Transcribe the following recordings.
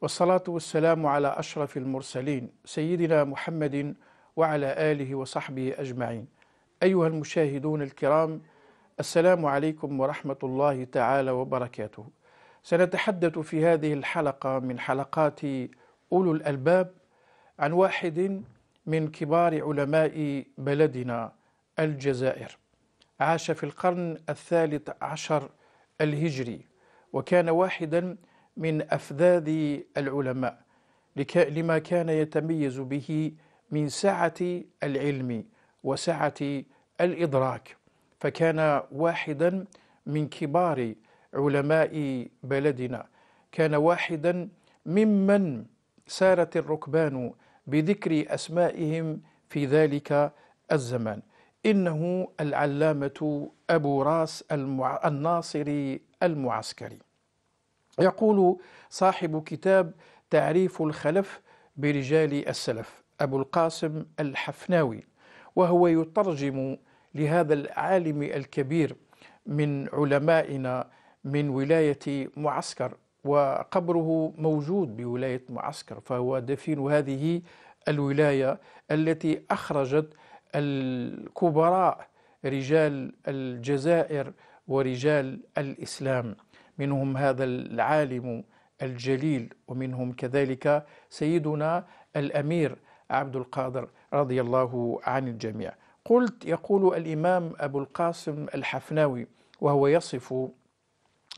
والصلاة والسلام على أشرف المرسلين سيدنا محمد وعلى آله وصحبه أجمعين أيها المشاهدون الكرام السلام عليكم ورحمة الله تعالى وبركاته سنتحدث في هذه الحلقة من حلقات أولو الألباب عن واحد من كبار علماء بلدنا الجزائر عاش في القرن الثالث عشر الهجري وكان واحدا من أفذاذ العلماء لما كان يتميز به من سعة العلم وسعة الإدراك فكان واحدا من كبار علماء بلدنا كان واحدا ممن سارت الركبان بذكر أسمائهم في ذلك الزمان إنه العلامة أبو راس الناصري المعسكري يقول صاحب كتاب تعريف الخلف برجال السلف أبو القاسم الحفناوي وهو يترجم لهذا العالم الكبير من علمائنا من ولاية معسكر وقبره موجود بولاية معسكر فهو دفين هذه الولاية التي أخرجت الكبراء رجال الجزائر ورجال الإسلام منهم هذا العالم الجليل ومنهم كذلك سيدنا الأمير عبد القادر رضي الله عن الجميع قلت يقول الإمام أبو القاسم الحفناوي وهو يصف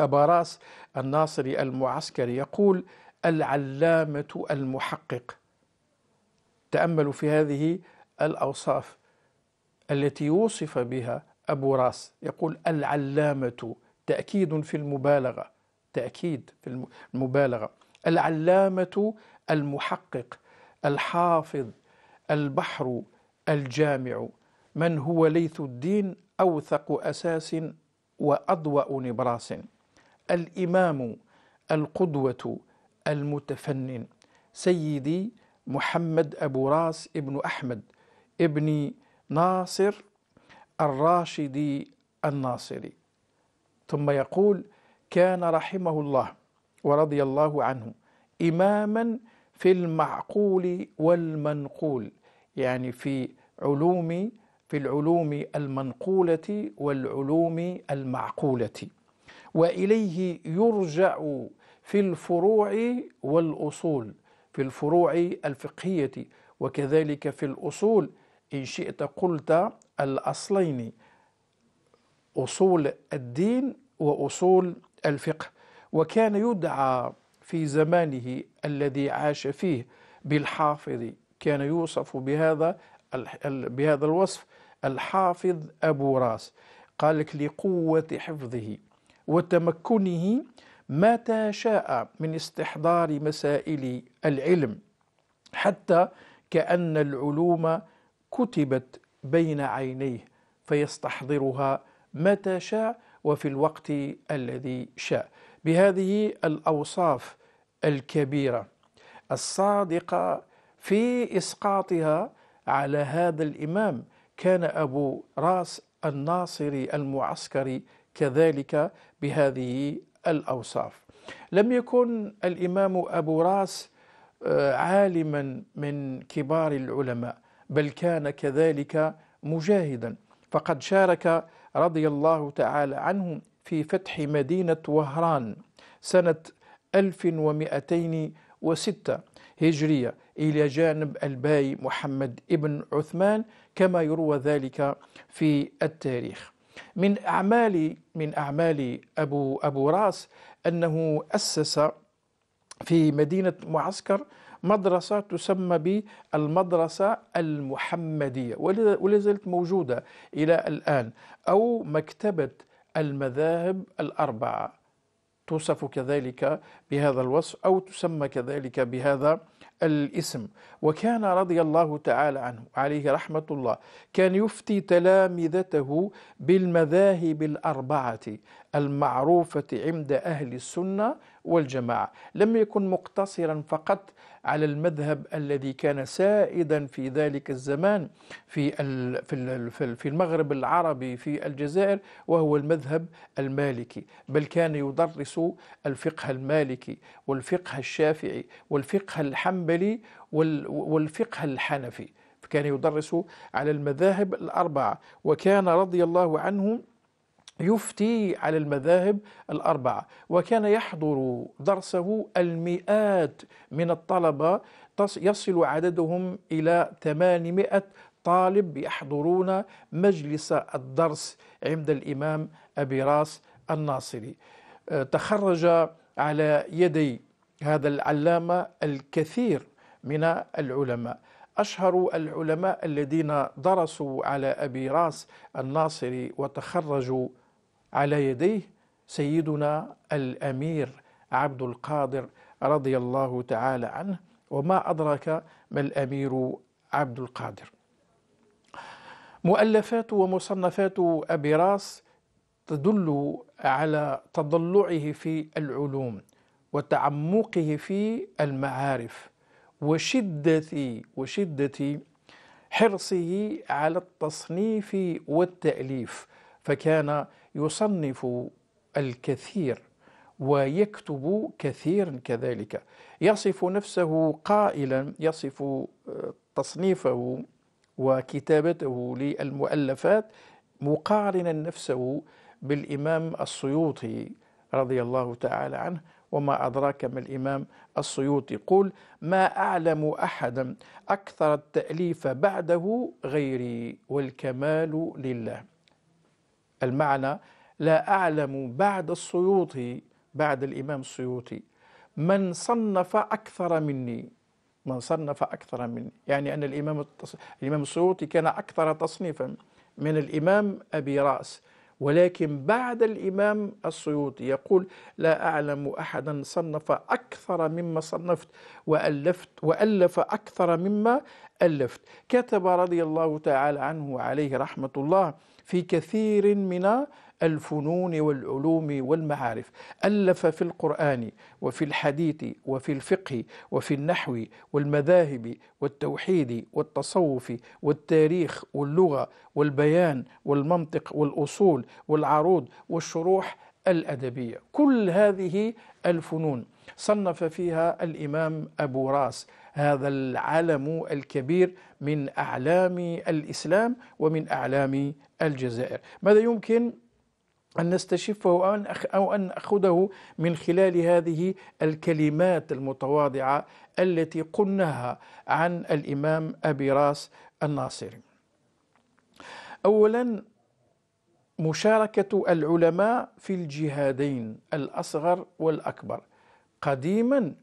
أبا راس الناصري المعسكري يقول العلامة المحقق تأملوا في هذه الأوصاف التي وصف بها أبو راس يقول العلامة تأكيد في المبالغة تأكيد في المبالغة العلامة المحقق الحافظ البحر الجامع من هو ليث الدين أوثق أساس وأضوأ نبراس الإمام القدوة المتفنن سيدي محمد أبو راس ابن أحمد ابن ناصر الراشدي الناصري ثم يقول كان رحمه الله ورضي الله عنه إماما في المعقول والمنقول يعني في علوم في العلوم المنقولة والعلوم المعقولة وإليه يرجع في الفروع والأصول في الفروع الفقهية وكذلك في الأصول إن شئت قلت الأصلين أصول الدين وأصول الفقه وكان يدعى في زمانه الذي عاش فيه بالحافظ كان يوصف بهذا بهذا الوصف الحافظ أبو راس قال لك لقوة حفظه وتمكنه متى شاء من استحضار مسائل العلم حتى كأن العلوم كتبت بين عينيه فيستحضرها متى شاء وفي الوقت الذي شاء بهذه الأوصاف الكبيرة الصادقة في إسقاطها على هذا الإمام كان أبو راس الناصري المعسكري كذلك بهذه الأوصاف لم يكن الإمام أبو راس آه، عالما من كبار العلماء بل كان كذلك مجاهدا فقد شارك رضي الله تعالى عنه في فتح مدينة وهران سنة 1206 هجرية إلى جانب الباي محمد ابن عثمان كما يروى ذلك في التاريخ من أعمال من أعمال أبو أبو راس أنه أسس في مدينة معسكر مدرسة تسمى بالمدرسة المحمدية ولا زالت موجودة إلى الآن أو مكتبة المذاهب الأربعة توصف كذلك بهذا الوصف أو تسمى كذلك بهذا الاسم وكان رضي الله تعالى عنه عليه رحمة الله كان يفتي تلامذته بالمذاهب الأربعة المعروفة عند أهل السنة والجماعة لم يكن مقتصرا فقط على المذهب الذي كان سائدا في ذلك الزمان في في المغرب العربي في الجزائر وهو المذهب المالكي بل كان يدرس الفقه المالكي والفقه الشافعي والفقه الحنبلي والفقه الحنفي كان يدرس على المذاهب الأربعة وكان رضي الله عنه يفتي على المذاهب الأربعة وكان يحضر درسه المئات من الطلبة يصل عددهم إلى 800 طالب يحضرون مجلس الدرس عند الإمام أبي راس الناصري آه، تخرج على يدي هذا العلامة الكثير من العلماء أشهر العلماء الذين درسوا على أبي راس الناصري وتخرجوا على يديه سيدنا الأمير عبد القادر رضي الله تعالى عنه وما أدرك ما الأمير عبد القادر مؤلفات ومصنفات أبي راس تدل على تضلعه في العلوم وتعمقه في المعارف وشدة وشدة حرصه على التصنيف والتأليف فكان يصنف الكثير ويكتب كثيرا كذلك يصف نفسه قائلا يصف آه، تصنيفه وكتابته للمؤلفات مقارنا نفسه بالإمام السيوطي رضي الله تعالى عنه وما أدراك ما الإمام السيوطي يقول ما أعلم أحدا أكثر التأليف بعده غيري والكمال لله المعنى لا أعلم بعد السيوطي بعد الإمام السيوطي من صنف أكثر مني من صنف أكثر مني يعني أن الإمام التص... الإمام السيوطي كان أكثر تصنيفا من الإمام أبي رأس ولكن بعد الإمام السيوطي يقول لا أعلم أحدا صنف أكثر مما صنفت وألفت وألف أكثر مما ألفت كتب رضي الله تعالى عنه وعليه رحمة الله في كثير من الفنون والعلوم والمعارف ألف في القرآن وفي الحديث وفي الفقه وفي النحو والمذاهب والتوحيد والتصوف والتاريخ واللغة والبيان والمنطق والأصول والعروض والشروح الأدبية كل هذه الفنون صنف فيها الإمام أبو راس هذا العلم الكبير من أعلام الإسلام ومن أعلام الجزائر ماذا يمكن أن نستشفه أو أن نأخذه من خلال هذه الكلمات المتواضعة التي قلناها عن الإمام أبي راس الناصري أولا مشاركة العلماء في الجهادين الأصغر والأكبر قديما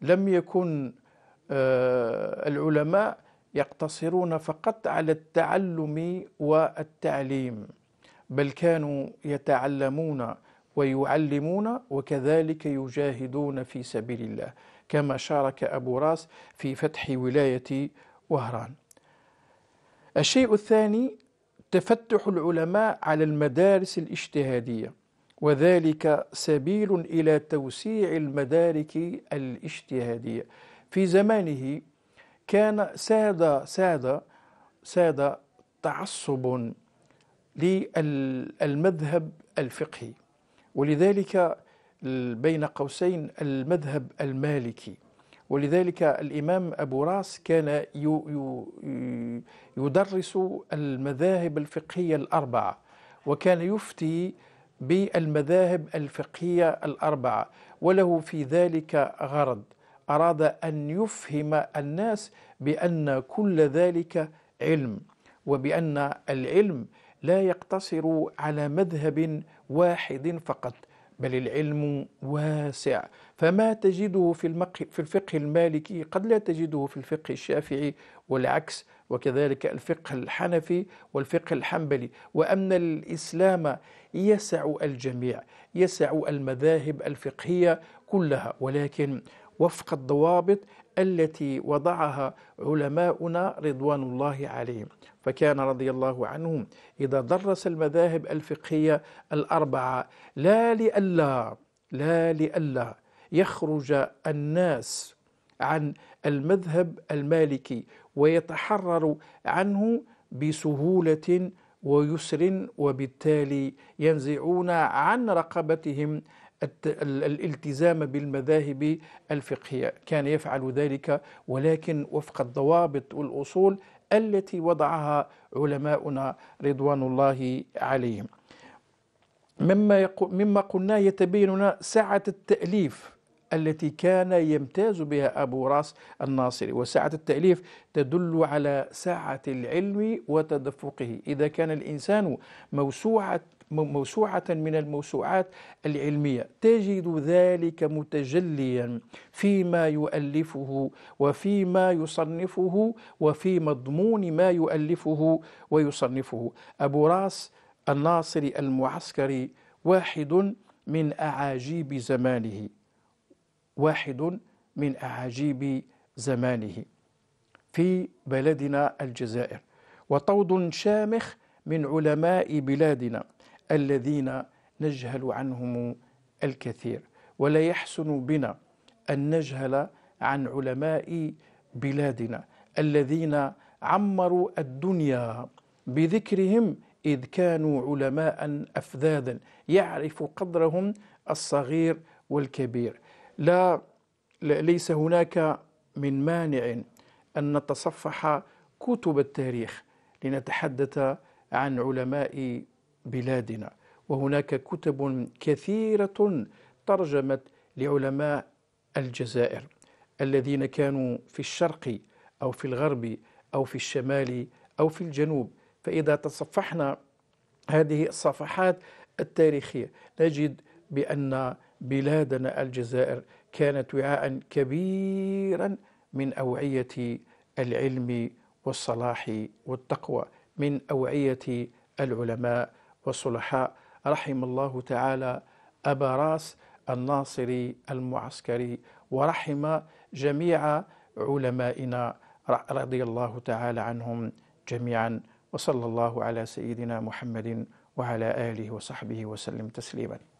لم يكن آه، العلماء يقتصرون فقط على التعلم والتعليم بل كانوا يتعلمون ويعلمون وكذلك يجاهدون في سبيل الله كما شارك أبو راس في فتح ولاية وهران الشيء الثاني تفتح العلماء على المدارس الاجتهادية وذلك سبيل إلى توسيع المدارك الاجتهادية في زمانه كان ساد ساد ساد تعصب للمذهب الفقهي ولذلك بين قوسين المذهب المالكي ولذلك الإمام أبو راس كان يدرس المذاهب الفقهية الأربعة وكان يفتي بالمذاهب الفقهية الأربعة وله في ذلك غرض أراد أن يفهم الناس بأن كل ذلك علم وبأن العلم لا يقتصر على مذهب واحد فقط بل العلم واسع فما تجده في, في الفقه المالكي قد لا تجده في الفقه الشافعي والعكس وكذلك الفقه الحنفي والفقه الحنبلي وأن الإسلام يسع الجميع يسع المذاهب الفقهية كلها ولكن وفق الضوابط التي وضعها علماؤنا رضوان الله عليهم فكان رضي الله عنهم إذا درس المذاهب الفقهية الأربعة لا لئلا لا لئلا يخرج الناس عن المذهب المالكي ويتحرر عنه بسهولة ويسر وبالتالي ينزعون عن رقبتهم الالتزام بالمذاهب الفقهية كان يفعل ذلك ولكن وفق الضوابط والأصول التي وضعها علماؤنا رضوان الله عليهم مما, مما قلنا يتبين سعة التأليف التي كان يمتاز بها أبو راس الناصري وساعة التأليف تدل على ساعة العلم وتدفقه إذا كان الإنسان موسوعة موسوعة من الموسوعات العلمية تجد ذلك متجليا فيما يؤلفه وفيما يصنفه وفي مضمون ما يؤلفه ويصنفه أبو راس الناصري المعسكري واحد من أعاجيب زمانه واحد من أعاجيب زمانه في بلدنا الجزائر وطود شامخ من علماء بلادنا الذين نجهل عنهم الكثير ولا يحسن بنا أن نجهل عن علماء بلادنا الذين عمروا الدنيا بذكرهم إذ كانوا علماء أفذاذا يعرف قدرهم الصغير والكبير لا ليس هناك من مانع أن نتصفح كتب التاريخ لنتحدث عن علماء بلادنا وهناك كتب كثيرة ترجمت لعلماء الجزائر الذين كانوا في الشرق أو في الغرب أو في الشمال أو في الجنوب فإذا تصفحنا هذه الصفحات التاريخية نجد بأن بلادنا الجزائر كانت وعاء كبيرا من أوعية العلم والصلاح والتقوى من أوعية العلماء والصلحاء رحم الله تعالى أبا راس الناصري المعسكري ورحم جميع علمائنا رضي الله تعالى عنهم جميعا وصلى الله على سيدنا محمد وعلى آله وصحبه وسلم تسليما